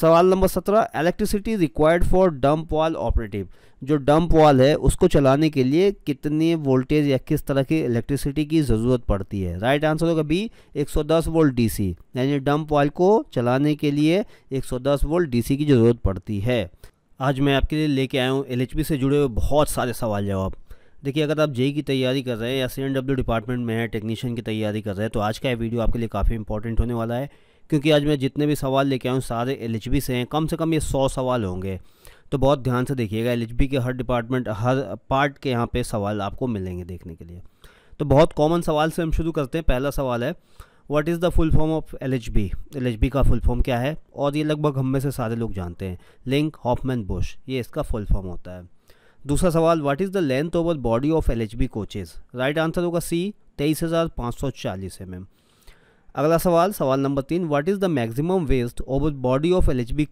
सवाल नंबर सत्रह electricity required for dump valve operative जो डंप वाल है उसको चलाने के लिए कितने वोल्टेज या किस तरह की इलेक्ट्रिसिटी की ज़रूरत पड़ती है राइट आंसर होगा बी 110 वोल्ट डीसी यानी डंप वाल को चलाने के लिए 110 वोल्ट डीसी की ज़रूरत पड़ती है आज मैं आपके लिए लेके आया हूँ एल से जुड़े हुए बहुत सारे सवाल जवाब देखिए अगर आप जेई e की तैयारी कर रहे हैं या सी डिपार्टमेंट में है टेक्नीशियन की तैयारी कर रहे हैं तो आज का ये वीडियो आपके लिए काफ़ी इंपॉर्टेंट होने वाला है क्योंकि आज मैं जितने भी सवाल लेके आऊँ सारे एल से हैं कम से कम ये सौ सवाल होंगे तो बहुत ध्यान से देखिएगा एल के हर डिपार्टमेंट हर पार्ट के यहाँ पर सवाल आपको मिलेंगे देखने के लिए तो बहुत कॉमन सवाल से हम शुरू करते हैं पहला सवाल है what is the full form of L H B L H B का फुल फॉर्म क्या है और ये लगभग हम में से सारे लोग जानते हैं लिंक हॉफमैन बुश ये इसका फुल फॉर्म होता है दूसरा सवाल what is the length over body of L H B coaches right answer होगा सी तेईस हज़ार पाँच सौ चालीस एम एम अगला सवाल सवाल नंबर तीन what is the maximum width over body of L H B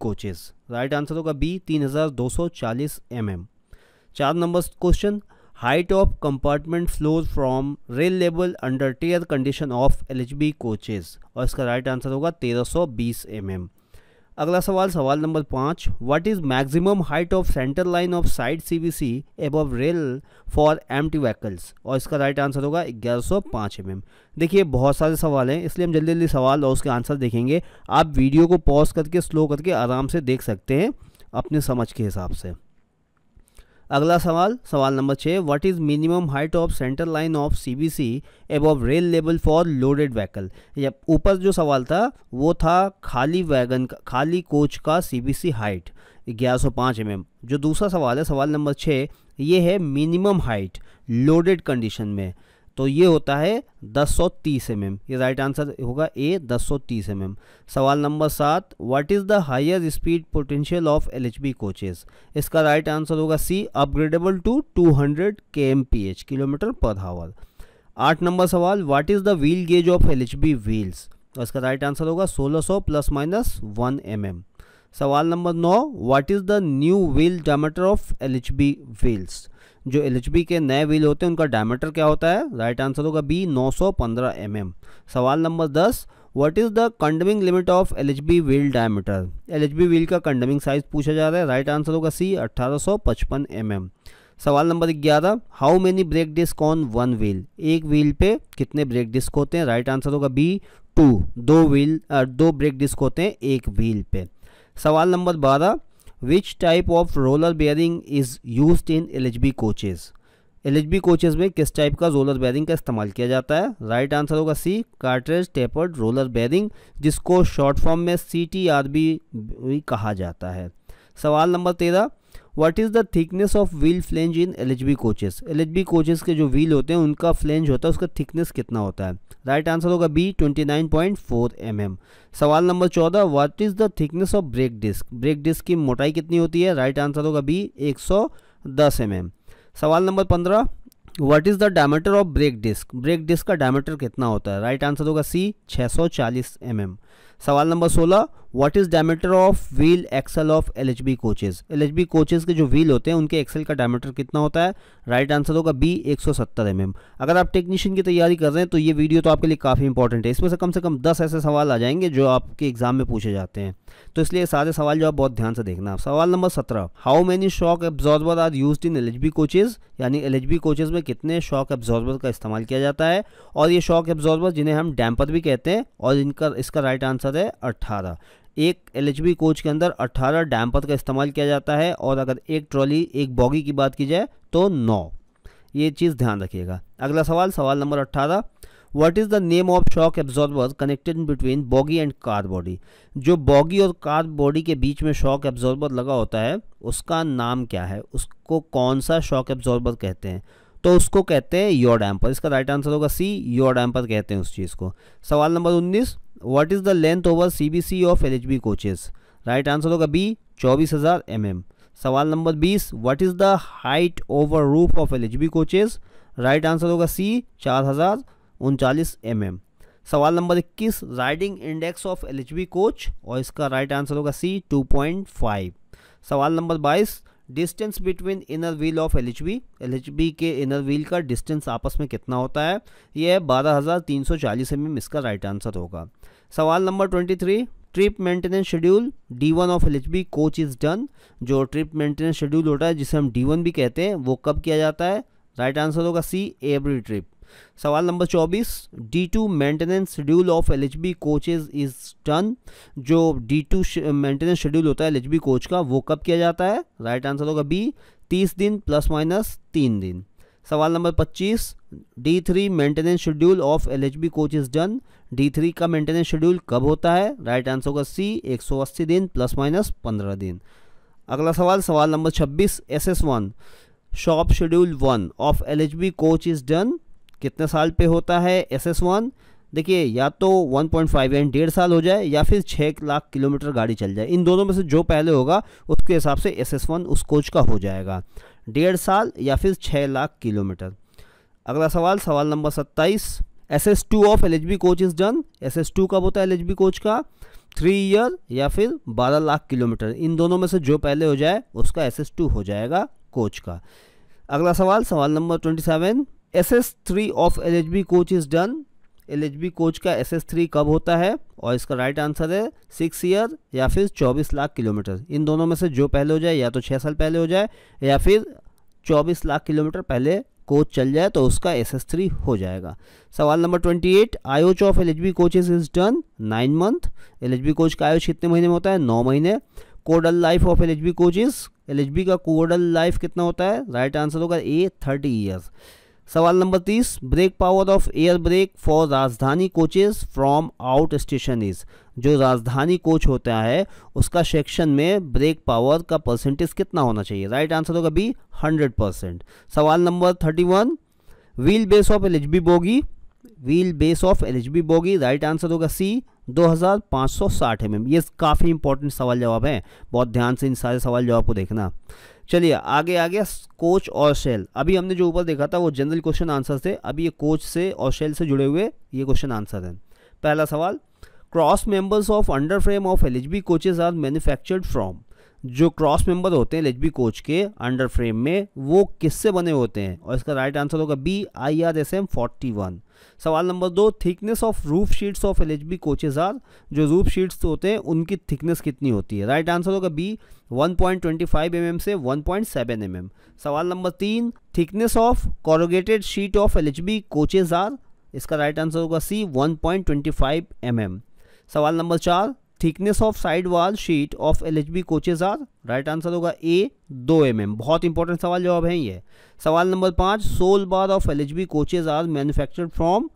right answer होगा बी तीन हज़ार दो सौ चालीस एम एम चार number question height of compartment floor from rail level under tare condition of L H B coaches और इसका right answer होगा 1320 सौ mm. अगला सवाल सवाल नंबर पाँच what is maximum height of centre line of side C B C above rail for M T vehicles और इसका राइट आंसर होगा ग्यारह सौ पाँच एम एम देखिए बहुत सारे सवाल हैं इसलिए हम जल्दी जल्दी सवाल और उसके आंसर देखेंगे आप वीडियो को पॉज करके स्लो करके आराम से देख सकते हैं अपने समझ के हिसाब से अगला सवाल सवाल नंबर छः what is minimum height of centre line of C B C rail level for loaded vehicle या ऊपर जो सवाल था वो था खाली वैगन का खाली कोच का सी बी सी हाइट ग्यारह सौ पाँच एम mm। एम जो दूसरा सवाल है सवाल नंबर छः ये है मिनिमम हाइट लोडेड कंडीशन में तो ये होता है 1030 सौ mm. ये राइट आंसर होगा ए 1030 सौ mm. सवाल नंबर सात what is the higher speed potential of L H B coaches इसका राइट आंसर होगा C upgradeable to 200 hundred K M P H kilometre per hour आठ नंबर सवाल what is the wheel gauge of L H B wheels तो इसका right answer होगा 1600 plus minus one M M सवाल number नौ what is the new wheel diameter of L H B wheels जो L के नए wheel होते हैं उनका डायमीटर क्या होता है राइट आंसर होगा बी 915 mm. सवाल number 10 what is the condemning limit of L wheel diameter L wheel का कंडमिंग साइज पूछा जा रहा है राइट आंसर होगा सी 1855 mm. सवाल number 11 how many brake disc on one wheel एक व्हील पे कितने ब्रेक डिस्क होते हैं राइट आंसर होगा बी टू दो व्हील दो ब्रेक डिस्क होते हैं एक व्हील पे सवाल नंबर बारह which type of roller bearing is use in L H B coaches L H B coaches में किस टाइप का रोलर बेयरिंग का इस्तेमाल किया जाता है राइट आंसर होगा C cartridge tapered roller bearing जिसको शॉर्ट फॉर्म में सी टी आर बी कहा जाता है सवाल नंबर तेरह what is the thickness of wheel flange in L coaches L coaches के जो व्हील होते हैं उनका फ्लेंज होता है उसका थिकनेस कितना होता है राइट आंसर होगा बी 29.4 mm. सवाल नंबर चौदह what is the thickness of brake disc brake disc की मोटाई कितनी होती है राइट आंसर होगा बी 110 mm. सवाल नंबर पंद्रह what is the diameter of brake disc brake disc का डायमीटर कितना होता है राइट आंसर होगा सी छः सौ एम सवाल नंबर सोलह what is diameter of wheel axle of L H B coaches L H B coaches के जो व्हील होते हैं उनके एक्सल का डायमीटर कितना होता है राइट आंसर होगा बी एक सौ सत्तर एम mm. एम अगर आप टेक्नीशियन की तैयारी कर रहे हैं तो ये वीडियो तो आपके लिए काफ़ी इंपॉर्टेंट है इसमें से कम से कम दस ऐसे सवाल आ जाएंगे जो आपके एग्जाम में पूछे जाते हैं तो इसलिए सारे सवाल जो आप बहुत ध्यान से देखना सवाल नंबर सत्रह how many shock absorber are use in L H B coaches यानी एल एच बी कोचेज में कितने शॉक एब्जॉर्बर का इस्तेमाल किया जाता है और ये शॉक एब्जॉर्बर जिन्हें हम डैम्पर भी कहते हैं और इनका इसका राइट आंसर आंसर है अट्ठारह एक एल कोच के अंदर 18 डैम्पर का इस्तेमाल किया जाता है और अगर एक ट्रॉली एक बॉगी की बात की जाए तो नौ ये चीज़ ध्यान रखिएगा अगला सवाल सवाल number 18 what is the name of shock absorber connected between bogie and car body जो बॉगी और कार बॉडी के बीच में शॉक एब्जॉर्बर लगा होता है उसका नाम क्या है उसको कौन सा शॉक एब्जॉर्बर कहते हैं तो उसको कहते हैं योर डैम्पर इसका राइट आंसर होगा सी योर डैम्पर कहते हैं उस चीज़ को सवाल नंबर उन्नीस what is the length over C B C of L H B coaches right answer होगा बी चौबीस हज़ार एम एम सवाल नंबर बीस what is the height over roof of L H B coaches right answer होगा C चार हज़ार उनचालीस एम एम सवाल नंबर इक्कीस riding index of L H B coach और इसका राइट आंसर होगा सी टू पॉइंट फाइव सवाल नंबर बाईस distance between inner wheel of L H B के इनर व्हील का डिस्टेंस आपस में कितना होता है यह है बारह हज़ार तीन सौ चालीस एम इसका राइट आंसर होगा सवाल number twenty three trip maintenance schedule D one of L coach is done जो ट्रिप मेंटेनेंस शेड्यूल होता है जिसे हम डी वन भी कहते हैं वो कब किया जाता है राइट आंसर होगा सी एवरी ट्रिप सवाल नंबर चौबीस D two maintenance schedule of L H B coaches is done जो डी टू मेंटेनेंस शेड्यूल होता है एल एच बी कोच का वो कब किया जाता है राइट आंसर होगा बी तीस दिन प्लस माइनस तीन दिन सवाल नंबर पच्चीस D three maintenance schedule of L H B coach is done D three का मेंटेनेंस शेड्यूल कब होता है राइट आंसर होगा सी एक सौ अस्सी दिन प्लस माइनस पंद्रह दिन अगला सवाल सवाल नंबर छब्बीस S S one shop schedule one of L H B coach is done कितने साल पे होता है एस एस वन देखिए या तो 1.5 पॉइंट यानी डेढ़ साल हो जाए या फिर छः लाख किलोमीटर गाड़ी चल जाए इन दोनों में से जो पहले होगा उसके हिसाब से एस एस वन उस कोच का हो जाएगा डेढ़ साल या फिर छः लाख किलोमीटर अगला सवाल सवाल नंबर सत्ताईस S S two of L H B coach is done S S two कब होता है एल एच बी कोच का थ्री ईयर या फिर बारह लाख किलोमीटर इन दोनों में से जो पहले हो जाए उसका एस एस टू हो जाएगा कोच का अगला सवाल सवाल number twenty seven S S three of L H B coach is done L H B coach का एस एस थ्री कब होता है और इसका राइट आंसर है सिक्स ईयर या फिर चौबीस लाख किलोमीटर इन दोनों में से जो पहले हो जाए या तो छः साल पहले हो जाए या फिर चौबीस लाख किलोमीटर पहले कोच चल जाए तो उसका एस एस थ्री हो जाएगा सवाल number twenty eight IOH of L H B coaches is done nine month L H B coach का आयोच कितने महीने में होता है नौ महीने codal life of L H B coaches L H B का कोडल लाइफ कितना होता है राइट आंसर होगा ए थर्टी ईयर्स सवाल नंबर तीस brake power of air brake for Rajdhani coaches from out station is जो राजधानी कोच होता है उसका सेक्शन में ब्रेक पावर का परसेंटेज कितना होना चाहिए राइट आंसर होगा बी हंड्रेड परसेंट सवाल number thirty one wheel base of L bogie wheel base of L bogie right answer होगा सी 2560 हज़ार पाँच एम ये काफ़ी इंपॉर्टेंट सवाल जवाब हैं बहुत ध्यान से इन सारे सवाल जवाब को देखना चलिए आगे आ गया कोच और शेल अभी हमने जो ऊपर देखा था वो जनरल क्वेश्चन आंसर थे अभी ये कोच से और शेल से जुड़े हुए ये क्वेश्चन आंसर हैं पहला सवाल cross members of under frame of LHB coaches are manufactured from जो क्रॉस मेंबर होते हैं एलिजबी कोच के अंडर फ्रेम में वो किससे बने होते हैं और इसका राइट आंसर होगा B I R S M forty one सवाल नंबर दो thickness of roof sheets of L H B coaches are जो रूफ शीट्स होते हैं उनकी थिकनेस कितनी होती है राइट आंसर होगा बी 1.25 mm से 1.7 mm सवाल नंबर तीन thickness of corrugated sheet of L H B coaches are इसका राइट आंसर होगा सी 1.25 पॉइंट mm सवाल नंबर चार thickness of side wall sheet of L H B coaches are right answer होगा A दो M M बहुत important सवाल जवाब है ये सवाल नंबर पाँच sole bar of L H B coaches are manufacture from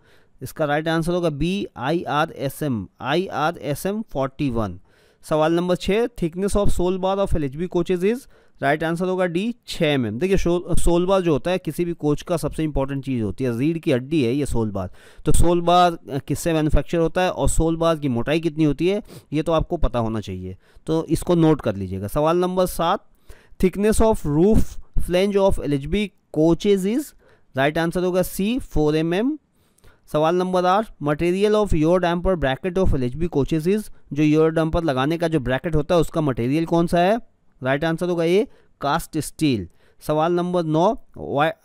इसका राइट आंसर होगा B I R S M I R S M forty one सवाल नंबर छः thickness of sole bar of L H B coaches is right answer होगा D छः M M देखिए solebar जो होता है किसी भी कोच का सबसे इंपॉर्टेंट चीज़ होती है रीढ़ की हड्डी है ये सोलबार तो सोलबार किससे मैन्युफैक्चर होता है और सोलबार की मोटाई कितनी होती है ये तो आपको पता होना चाहिए तो इसको नोट कर लीजिएगा सवाल नंबर सात thickness of roof flange of LHB coaches is right answer होगा सी फोर एम एम सवाल नंबर आठ material of yaw damper bracket of LHB coaches is जो योर डैम्पर लगाने का जो ब्रैकेट होता है उसका मटेरियल कौन सा है राइट आंसर होगा ए कास्ट स्टील सवाल नंबर नौ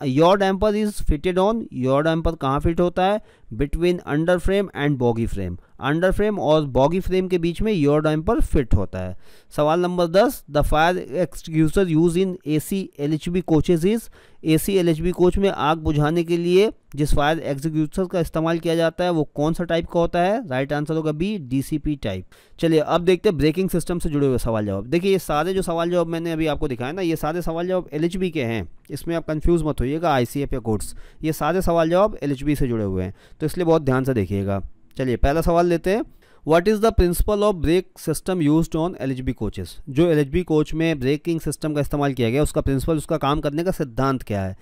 yaw damper is fitted on yaw damper कहाँ फिट होता है between under frame and bogie frame under frame और बॉगी फ्रेम के बीच में योरडाइम पर फिट होता है सवाल नंबर दस the fire extinguisher use in A C L H B coaches is A C L H B coach में आग बुझाने के लिए जिस फायर एग्जीक्यूसर का इस्तेमाल किया जाता है वो कौन सा टाइप का होता है राइट आंसर होगा B D C P type चलिए अब देखते हैं ब्रेकिंग सिस्टम से जुड़े हुए सवाल जवाब देखिए ये सारे जो सवाल जवाब मैंने अभी आपको दिखाया ना ये सारे सवाल जवाब एल एच बी के हैं इसमें आप कन्फ्यूज मत होइएगा आई सी एफ या कोर्ट्स ये सारे सवाल जवाब एल एच बी से जुड़े हुए हैं तो इसलिए बहुत ध्यान से देखिएगा चलिए पहला सवाल लेते हैं what is the principle of brake system use on L coaches जो एल कोच में ब्रेकिंग सिस्टम का इस्तेमाल किया गया उसका प्रिंसिपल उसका काम करने का सिद्धांत क्या है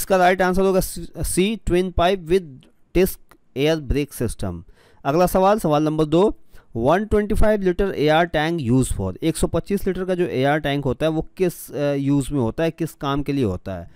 इसका राइट आंसर होगा C twin pipe with disc air brake system अगला सवाल सवाल नंबर दो 125 litre air tank use for 125 litre का जो एआर टैंक होता है वो किस यूज़ में होता है किस काम के लिए होता है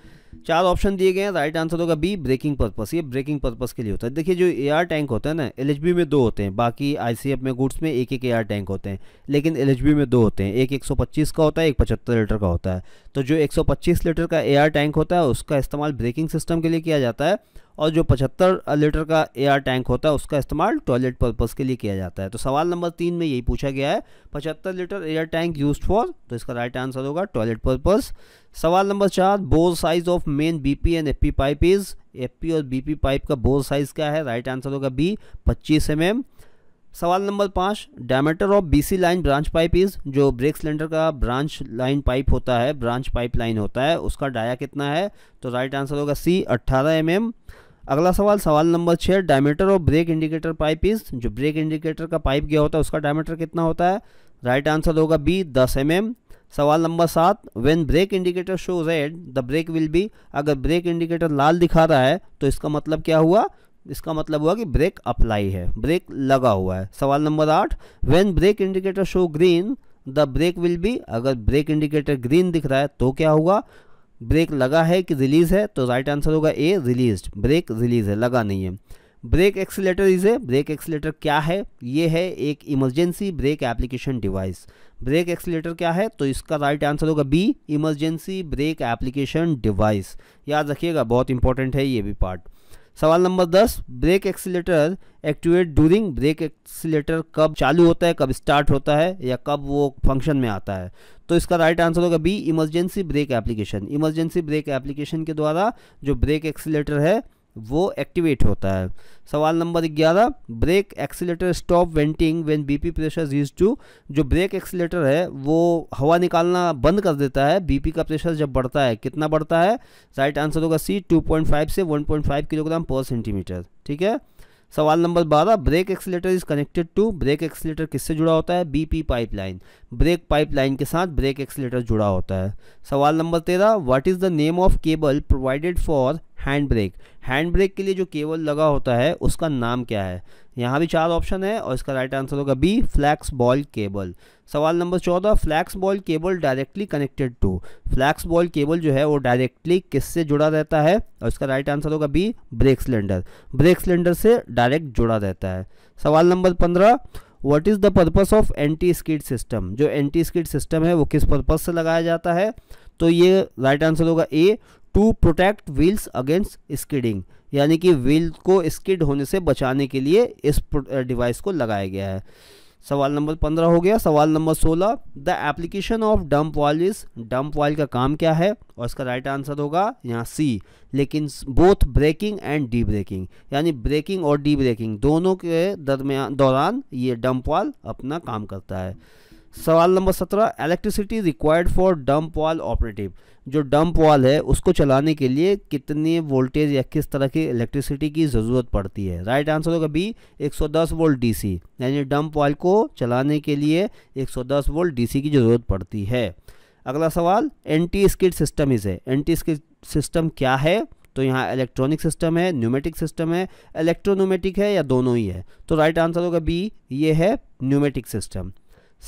चार ऑप्शन दिए गए हैं राइट आंसर होगा बी ब्रेकिंग पर्पस ये ब्रेकिंग पर्पस के लिए होता है देखिए जो एआर टैंक होता है ना एलएचबी में दो होते हैं बाकी आईसीएफ में गुड्स में एक एक एआर टैंक होते हैं लेकिन एलएचबी में दो होते हैं एक 125 का होता है एक पचहत्तर लीटर का होता है तो जो 125 लीटर का एआर टैंक होता है उसका इस्तेमाल ब्रेकिंग सिस्टम के लिए किया जाता है और जो 75 लीटर का एयर टैंक होता है उसका इस्तेमाल टॉयलेट पर्पज़ के लिए किया जाता है तो सवाल नंबर तीन में यही पूछा गया है 75 litre air tank use for तो इसका राइट आंसर होगा टॉयलेट पर्पज़ सवाल नंबर चार bore size of main BP and FP pipe is FP और बीपी पाइप का बोर साइज़ क्या है राइट आंसर होगा बी पच्चीस एम mm. सवाल नंबर पाँच diameter of BC line branch pipe is जो ब्रेक सिलेंडर का ब्रांच लाइन पाइप होता है ब्रांच पाइप लाइन होता है उसका डाया कितना है तो राइट आंसर होगा सी अट्ठारह एम mm. अगला सवाल सवाल नंबर छः diameter of brake indicator pipe is जो ब्रेक इंडिकेटर का पाइप गया होता है उसका डायमीटर कितना होता है राइट आंसर होगा बी दस एम एम सवाल नंबर सात when brake indicator show red the brake will be अगर ब्रेक इंडिकेटर लाल दिखा रहा है तो इसका मतलब क्या हुआ इसका मतलब हुआ कि ब्रेक अप्लाई है ब्रेक लगा हुआ है सवाल नंबर आठ when brake indicator show green the brake will be अगर ब्रेक इंडिकेटर ग्रीन दिख रहा है तो क्या हुआ ब्रेक लगा है कि रिलीज है तो राइट आंसर होगा ए रिलीज ब्रेक रिलीज है लगा नहीं है brake accelerator is a brake accelerator क्या है ये है एक emergency brake application device brake accelerator क्या है तो इसका राइट आंसर होगा B emergency brake application device याद रखिएगा बहुत इंपॉर्टेंट है ये भी पार्ट सवाल नंबर दस brake accelerator activate during brake accelerator कब चालू होता है कब स्टार्ट होता है या कब वो फंक्शन में आता है तो इसका राइट आंसर होगा B emergency brake application emergency brake application के द्वारा जो ब्रेक एक्सीटर है वो एक्टिवेट होता है सवाल number 11 brake accelerator stop venting when BP pressure is two जो ब्रेक एक्सीटर है वो हवा निकालना बंद कर देता है बीपी का प्रेशर जब बढ़ता है कितना बढ़ता है राइट आंसर होगा सी 2.5 से 1.5 किलोग्राम पर सेंटीमीटर ठीक है सवाल नंबर बारह brake accelerator is connected to brake accelerator किससे जुड़ा होता है बीपी पाइपलाइन ब्रेक पाइपलाइन के साथ ब्रेक एक्सीटर जुड़ा होता है सवाल नंबर तेरह what is the name of cable provided for hand brake hand brake के लिए जो केबल लगा होता है उसका नाम क्या है यहाँ भी चार ऑप्शन है और इसका राइट आंसर होगा बी फ्लैक्स बॉल केबल सवाल नंबर चौदह flex ball cable directly connected to flex ball cable जो है वो डायरेक्टली किससे जुड़ा रहता है और इसका राइट आंसर होगा B brake cylinder brake cylinder से डायरेक्ट जुड़ा रहता है सवाल नंबर पंद्रह what is the purpose of anti skid system जो एंटी स्कीड सिस्टम है वो किस पर्पस से लगाया जाता है तो ये राइट आंसर होगा A to protect wheels against skidding यानी कि व्हील को स्किड होने से बचाने के लिए इस डिवाइस को लगाया गया है सवाल नंबर पंद्रह हो गया सवाल नंबर सोलह the application of dump valve is dump valve का काम क्या है और इसका राइट आंसर होगा यहाँ सी लेकिन both braking and de braking यानी ब्रेकिंग और डी ब्रेकिंग दोनों के दरमियान दौरान ये डंप वाल अपना काम करता है सवाल नंबर सत्रह electricity required for dump valve operative जो डंप वाल है उसको चलाने के लिए कितने वोल्टेज या किस तरह की इलेक्ट्रिसिटी की ज़रूरत पड़ती है राइट आंसर होगा बी 110 वोल्ट डीसी यानी डंप वाल को चलाने के लिए 110 वोल्ट डीसी की ज़रूरत पड़ती है अगला सवाल एंटी स्किड सिस्टम इज है एंटी स्किड सिस्टम क्या है तो यहाँ इलेक्ट्रॉनिक सिस्टम है न्यूमेटिक सिस्टम है इलेक्ट्रोन्यूमेटिक है या दोनों ही है तो राइट आंसर होगा बी ये है न्यूमेटिक सिस्टम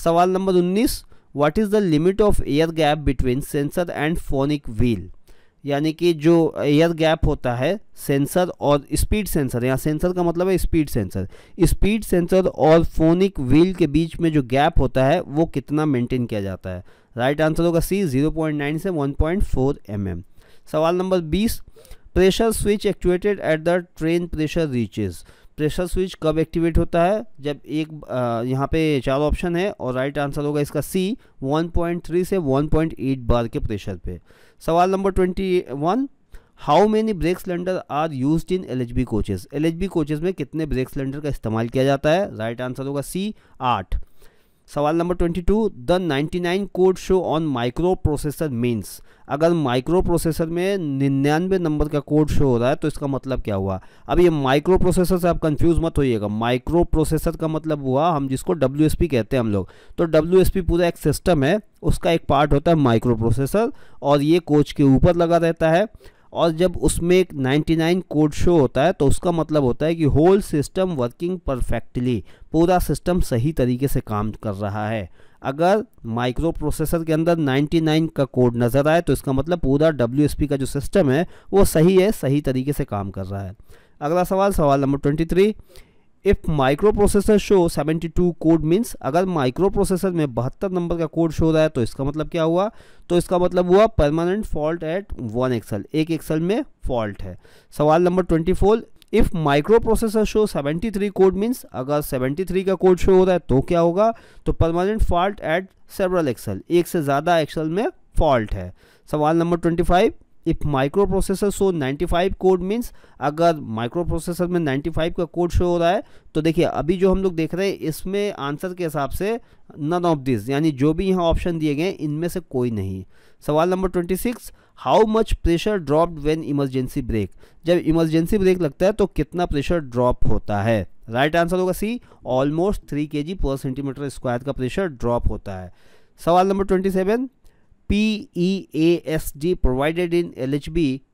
सवाल number 19 what is the limit of air gap between sensor and phonic wheel यानी कि जो एयर गैप होता है सेंसर और स्पीड सेंसर यहाँ सेंसर का मतलब है स्पीड सेंसर स्पीड सेंसर और फोनिक व्हील के बीच में जो गैप होता है वो कितना मेंटेन किया जाता है राइट आंसर होगा सी 0.9 से 1.4 पॉइंट mm. सवाल number 20 pressure switch actuated at the train pressure reaches pressure switch कब एक्टिवेट होता है जब एक यहाँ पे चार ऑप्शन है और राइट आंसर होगा इसका सी 1.3 से 1.8 बार के प्रेशर पे सवाल number 21 how many brake cylinder are use in L H B coaches L H B coaches में कितने ब्रेक सिलेंडर का इस्तेमाल किया जाता है राइट आंसर होगा सी आठ सवाल number twenty two the ninety nine code show on micro processor means अगर माइक्रो प्रोसेसर में निन्यानवे नंबर का कोड शो हो रहा है तो इसका मतलब क्या हुआ अब ये माइक्रो प्रोसेसर से आप कंफ्यूज मत होइएगा माइक्रो प्रोसेसर का मतलब हुआ हम जिसको डब्ल्यू कहते हैं हम लोग तो डब्ल्यू पूरा एक सिस्टम है उसका एक पार्ट होता है माइक्रो प्रोसेसर और ये कोच के ऊपर लगा रहता है और जब उसमें एक 99 कोड शो होता है तो उसका मतलब होता है कि होल सिस्टम वर्किंग परफेक्टली पूरा सिस्टम सही तरीके से काम कर रहा है अगर माइक्रो प्रोसेसर के अंदर 99 का कोड नज़र आए तो इसका मतलब पूरा डब्ल्यू का जो सिस्टम है वो सही है सही तरीके से काम कर रहा है अगला सवाल सवाल number 23 if micro processor show 72 code means अगर माइक्रो प्रोसेसर में बहत्तर नंबर का कोड शो रहा है तो इसका मतलब क्या हुआ तो इसका मतलब हुआ permanent fault at one axle एक एक्सल में फॉल्ट है सवाल number 24 if micro processor show 73 code means अगर 73 का कोड शो हो रहा है तो क्या होगा तो permanent fault at several axle एक से ज़्यादा एक्सल में फॉल्ट है सवाल number five if micro processor show 95 code means अगर माइक्रो प्रोसेसर में 95 का कोड शो हो रहा है तो देखिए अभी जो हम लोग देख रहे हैं इसमें आंसर के हिसाब से नन ऑफ दिस यानी जो भी यहाँ ऑप्शन दिए गए इनमें से कोई नहीं सवाल number twenty six how much pressure drop when emergency brake जब इमरजेंसी ब्रेक लगता है तो कितना प्रेशर ड्रॉप होता है राइट right आंसर होगा सी ऑलमोस्ट थ्री के जी पर सेंटीमीटर स्क्वायर का प्रेशर ड्रॉप होता है सवाल number twenty seven P provided in L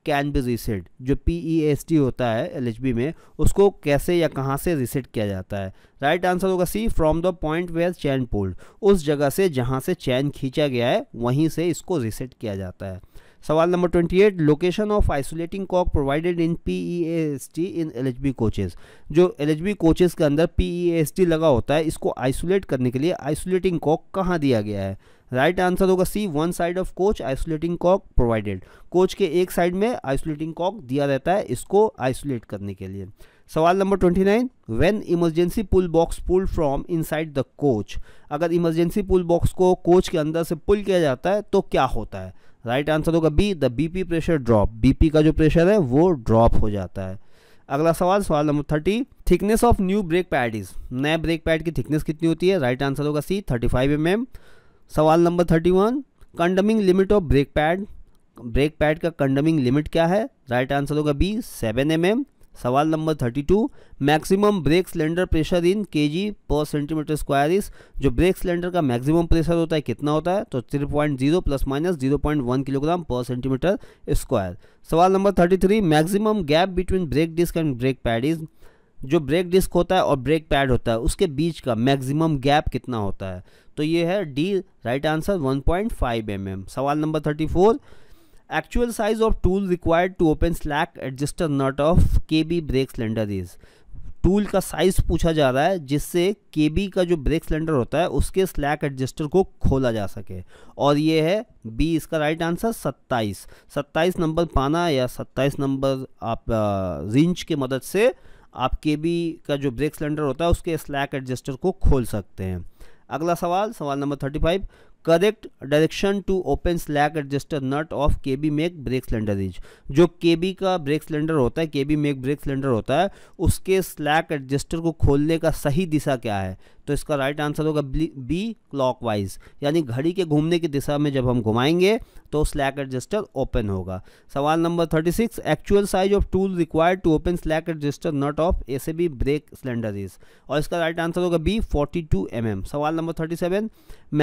can be reset जो पी e होता है एल में उसको कैसे या कहाँ से रिसेट किया जाता है राइट right आंसर होगा C from the point where chain pulled उस जगह से जहाँ से चैन खींचा गया है वहीं से इसको रिसेट किया जाता है सवाल number twenty eight location of isolating cock provided in P E S T in L H B coaches जो एल एच बी कोचेज के अंदर पी ई एस टी लगा होता है इसको आइसोलेट करने के लिए आइसोलेटिंग कॉक कहाँ दिया गया है राइट आंसर होगा C one side of coach isolating cock provided coach के एक साइड में आइसोलेटिंग कॉक दिया रहता है इसको आइसोलेट करने के लिए सवाल number twenty nine when emergency pull box pull from inside the coach अगर इमरजेंसी पुल बॉक्स को कोच के अंदर से पुल किया जाता है तो क्या होता है राइट आंसर होगा B the BP pressure drop BP का जो प्रेशर है वो ड्रॉप हो जाता है अगला सवाल सवाल number thirty thickness of new brake pad is नए ब्रेक पैड की थिकनेस कितनी होती है राइट आंसर होगा C thirty five M M सवाल number thirty one condemning limit of brake pad brake pad का कंडमिंग लिमिट क्या है राइट आंसर होगा बी सेवन एम एम सवाल number thirty two maximum brake cylinder pressure in K G पर centimetre square इस जो brake cylinder का maximum pressure होता है कितना होता है तो three point zero plus minus zero point one kilogram पर सेंटीमीटर स्क्वायर सवाल number thirty three maximum gap between brake disc and brake pad is जो ब्रेक डिस्क होता है और ब्रेक पैड होता है उसके बीच का मैक्सिमम गैप कितना होता है तो ये है D right answer 1.5 point mm. सवाल number 34 actual size of tool required to open slack adjuster nut of K B brake cylinder is tool का साइज पूछा जा रहा है जिससे के बी का जो ब्रेक सिलेंडर होता है उसके स्लैक एडजस्टर को खोला जा सके और ये है बी इसका राइट आंसर 27 27 नंबर पाना या 27 नंबर आप रिंच के मदद से आप के बी का जो ब्रेक सिलेंडर होता है उसके स्लैक एडजस्टर को खोल सकते हैं अगला सवाल सवाल number thirty five correct direction to open slack adjuster nut of K B make brake cylinder is जो के बी का ब्रेक सिलेंडर होता है के बी मेक ब्रेक सिलेंडर होता है उसके स्लैक एडजस्टर को खोलने का सही दिशा क्या है तो इसका राइट आंसर होगा बी क्लॉक यानी घड़ी के घूमने की दिशा में जब हम घुमाएंगे तो स्लैक एडजस्टर ओपन होगा सवाल number thirty six actual size of tool required to open slack adjuster nut of A से बी ब्रेक सिलेंडर इज और इसका राइट आंसर होगा बी फोर्टी टू एम सवाल number thirty seven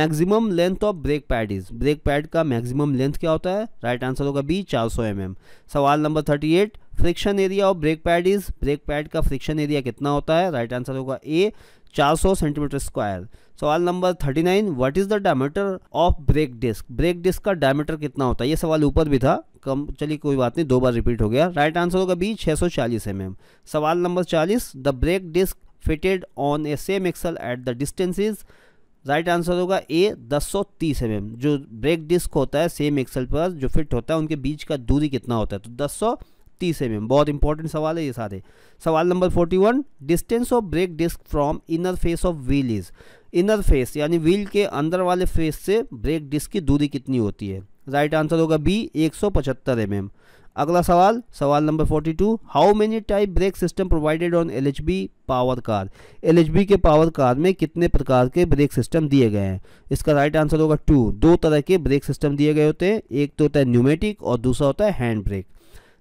maximum length of brake pad is brake pad का maximum length क्या होता है right answer होगा बी चार सौ एम सवाल number eight friction area of brake pad is brake pad का फ्रिक्शन एरिया कितना होता है राइट आंसर होगा ए 400 सेंटीमीटर स्क्वायर सवाल number 39 what is the diameter of brake disc brake disc का डायमीटर कितना होता है ये सवाल ऊपर भी था कम चलिए कोई बात नहीं दो बार रिपीट हो गया राइट आंसर होगा बी 640 एम सवाल number 40 the brake disc fitted on a same axle at the distance is right answer होगा ए 1030 एम जो ब्रेक डिस्क होता है सेम एक्सल पर जो फिट होता है उनके बीच का दूरी कितना होता है तो सौ तीस एम एम बहुत इंपॉर्टेंट सवाल है ये सारे सवाल number forty one distance of brake disc from inner face of wheel is inner face यानी व्हील के अंदर वाले फेस से ब्रेक डिस्क की दूरी कितनी होती है राइट आंसर होगा बी एक सौ पचहत्तर एम mm। एम अगला सवाल सवाल number forty two how many type brake system provided on L H B power car L H B के पावर कार में कितने प्रकार के ब्रेक सिस्टम दिए गए हैं इसका राइट आंसर होगा टू दो तरह के ब्रेक सिस्टम दिए गए होते हैं एक तो होता है न्यूमेटिक और दूसरा होता है हैंड ब्रेक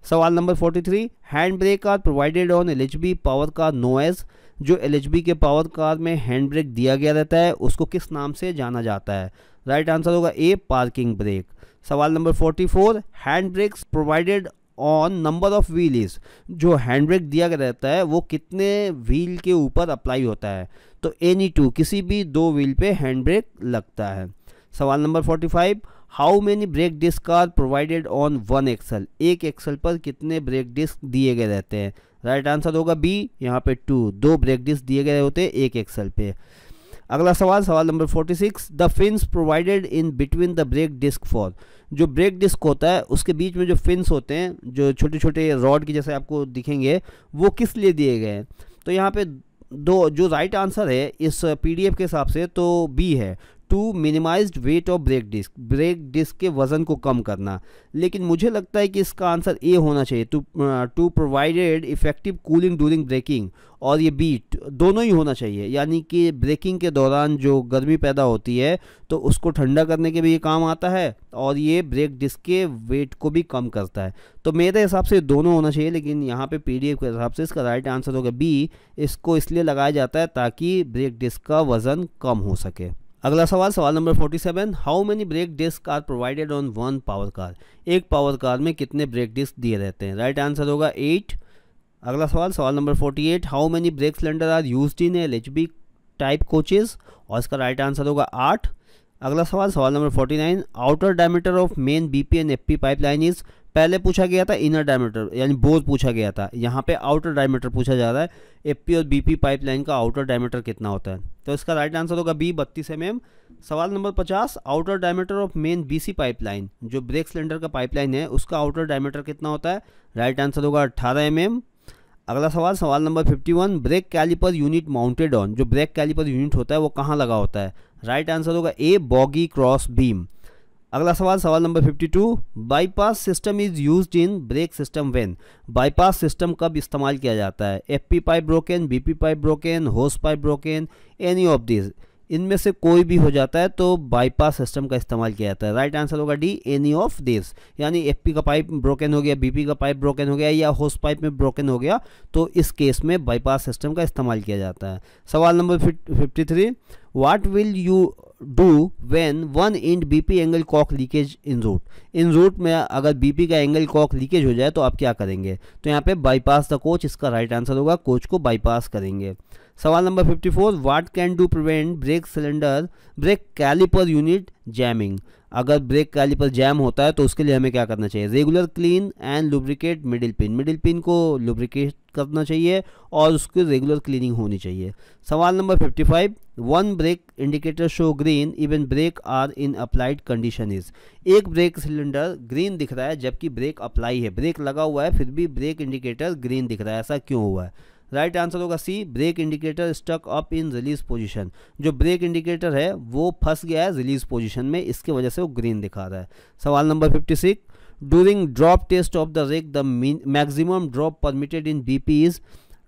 सवाल number 43 hand brake are provided on L power car नोएज जो एल के पावर कार में हैंड ब्रेक दिया गया रहता है उसको किस नाम से जाना जाता है राइट right आंसर होगा ए पार्किंग ब्रेक सवाल number 44 hand brakes provided on number of wheel is जो हैंड ब्रेक दिया गया रहता है वो कितने व्हील के ऊपर अप्लाई होता है तो एनी टू किसी भी दो व्हील पे हैंड ब्रेक लगता है सवाल number 45 how many brake disc are provided on one axle एक एक्सल पर कितने ब्रेक डिस्क दिए गए रहते हैं राइट आंसर होगा बी यहाँ पे टू दो ब्रेक डिस्क दिए गए होते हैं एक एक्सल पे अगला सवाल सवाल number 46 the fins provided in between the brake disc for जो ब्रेक डिस्क होता है उसके बीच में जो फिन्स होते हैं जो छोटे छोटे रॉड के जैसे आपको दिखेंगे वो किस लिए दिए गए हैं तो यहाँ पे दो जो राइट आंसर है इस पीडीएफ के हिसाब से तो बी है to minimize weight of brake disc brake disc के वज़न को कम करना लेकिन मुझे लगता है कि इसका आंसर ए होना चाहिए to to provided effective cooling during braking और ये बीट दोनों ही होना चाहिए यानी कि ब्रेकिंग के दौरान जो गर्मी पैदा होती है तो उसको ठंडा करने के भी ये काम आता है और ये ब्रेक डिस्क के वेट को भी कम करता है तो मेरे हिसाब से दोनों होना चाहिए लेकिन यहाँ पे पीडीएफ के हिसाब से इसका राइट आंसर होगा बी इसको इसलिए लगाया जाता है ताकि ब्रेक डिस्क का वज़न कम हो सके अगला सवाल सवाल number 47 how many brake disc are provided on one power car एक पावर कार में कितने ब्रेक डिस्क दिए रहते हैं राइट आंसर होगा एट अगला सवाल सवाल number 48 how many brake cylinder are use in L H B type coaches और इसका राइट आंसर होगा आठ अगला सवाल सवाल number 49 outer diameter of main BP and FP pipeline is पहले पूछा गया था इनर डायमीटर यानी बोध पूछा गया था यहाँ पे आउटर डायमीटर पूछा जा रहा है एफपी और बीपी पाइपलाइन का आउटर डायमीटर कितना होता है तो इसका राइट आंसर होगा बी बत्तीस एम सवाल नंबर पचास outer diameter of main BC pipeline जो ब्रेक सिलेंडर का पाइपलाइन है उसका आउटर डायमीटर कितना होता है राइट आंसर होगा अट्ठारह एम अगला सवाल सवाल number one brake caliper unit mounted on जो ब्रेक कैलिपर यूनिट होता है वो कहाँ लगा होता है राइट आंसर होगा ए बॉगी क्रॉस बीम अगला सवाल सवाल number 52 bypass system is use in brake system when bypass system कब इस्तेमाल किया जाता है F P pipe broken B P pipe broken hose pipe broken any of this इनमें से कोई भी हो जाता है तो बाईपास सिस्टम का इस्तेमाल किया जाता है राइट आंसर होगा डी एनी ऑफ दिस यानी पी का पाइप ब्रोकन हो गया पी का पाइप ब्रोकन हो गया या होस पाइप में ब्रोकन हो गया तो इस केस में बाईपास सिस्टम का इस्तेमाल किया जाता है सवाल number fifty three what will you do when one end P angle cock leakage in route in route में अगर पी का एंगल कॉक लीकेज हो जाए तो आप क्या करेंगे तो यहाँ पे बाईपास द कोच इसका राइट आंसर होगा कोच को बाईपास करेंगे सवाल number 54 what can do prevent brake cylinder brake caliper unit jamming अगर ब्रेक कैलिपर जैम होता है तो उसके लिए हमें क्या करना चाहिए regular clean and lubricate middle pin middle pin को लुब्रिकेट करना चाहिए और उसकी रेगुलर क्लीनिंग होनी चाहिए सवाल number 55 one brake indicator show green even brake are in applied condition is एक ब्रेक सिलेंडर ग्रीन दिख रहा है जबकि ब्रेक अप्लाई है ब्रेक लगा हुआ है फिर भी ब्रेक इंडिकेटर ग्रीन दिख रहा है ऐसा क्यों हुआ है राइट आंसर होगा C brake indicator stuck up in release position जो ब्रेक इंडिकेटर है वो फंस गया है रिलीज पोजीशन में इसके वजह से वो ग्रीन दिखा रहा है सवाल number fifty six during drop test of the rake the maximum drop permitted in B is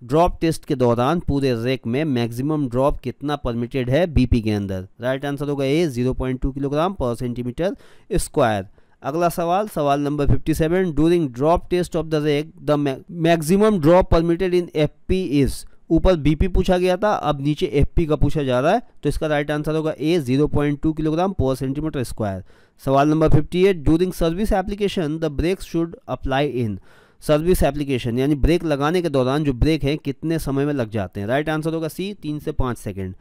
drop test के दौरान पूरे रेक में मैक्सिमम ड्रॉप कितना परमिटेड है बीपी के अंदर राइट आंसर होगा ए 0.2 किलोग्राम पर सेंटीमीटर स्क्वायर अगला सवाल सवाल number 57 during drop test of the rake the maximum drop permitted in F P is ऊपर बीपी पूछा गया था अब नीचे एफ पी का पूछा जा रहा है तो इसका राइट आंसर होगा ए 0.2 किलोग्राम पर सेंटीमीटर स्क्वायर सवाल number 58 during service application the brake should apply in service application यानी ब्रेक लगाने के दौरान जो ब्रेक हैं कितने समय में लग जाते हैं राइट आंसर होगा सी तीन से पाँच सेकेंड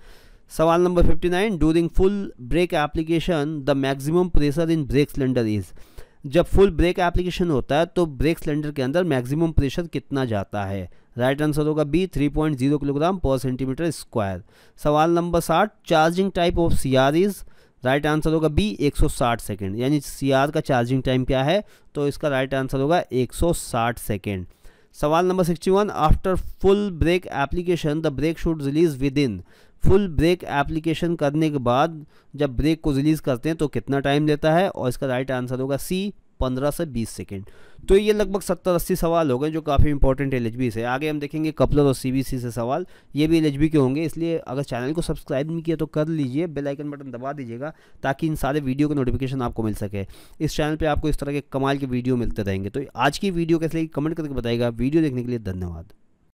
सवाल number fifty nine during full brake application the maximum pressure in brake cylinder is जब फुल ब्रेक एप्लीकेशन होता है तो ब्रेक सिलेंडर के अंदर मैक्सिमम प्रेशर कितना जाता है राइट आंसर होगा बी 3.0 किलोग्राम पर सेंटीमीटर स्क्वायर सवाल नंबर साठ charging time of C R is right answer होगा बी 160 सेकंड यानी सीआर का चार्जिंग टाइम क्या है तो इसका राइट आंसर होगा 160 सेकंड सवाल number 61 after full brake application the brake should release within full brake application करने के बाद जब ब्रेक को रिलीज़ करते हैं तो कितना टाइम लेता है और इसका राइट आंसर होगा सी पंद्रह से बीस सेकेंड तो ये लगभग सत्तर अस्सी सवाल हो गए जो काफ़ी इंपॉर्टेंट एल से आगे हम देखेंगे कपलर और सी से सवाल ये भी एल के होंगे इसलिए अगर चैनल को सब्सक्राइब नहीं किया तो कर लीजिए बेलाइकन बटन दबा दीजिएगा ताकि इन सारे वीडियो के नोटिफिकेशन आपको मिल सके इस चैनल पर आपको इस तरह के कमाल के वीडियो मिलते रहेंगे तो आज की वीडियो कैसे कमेंट करके बताएगा वीडियो देखने के लिए धन्यवाद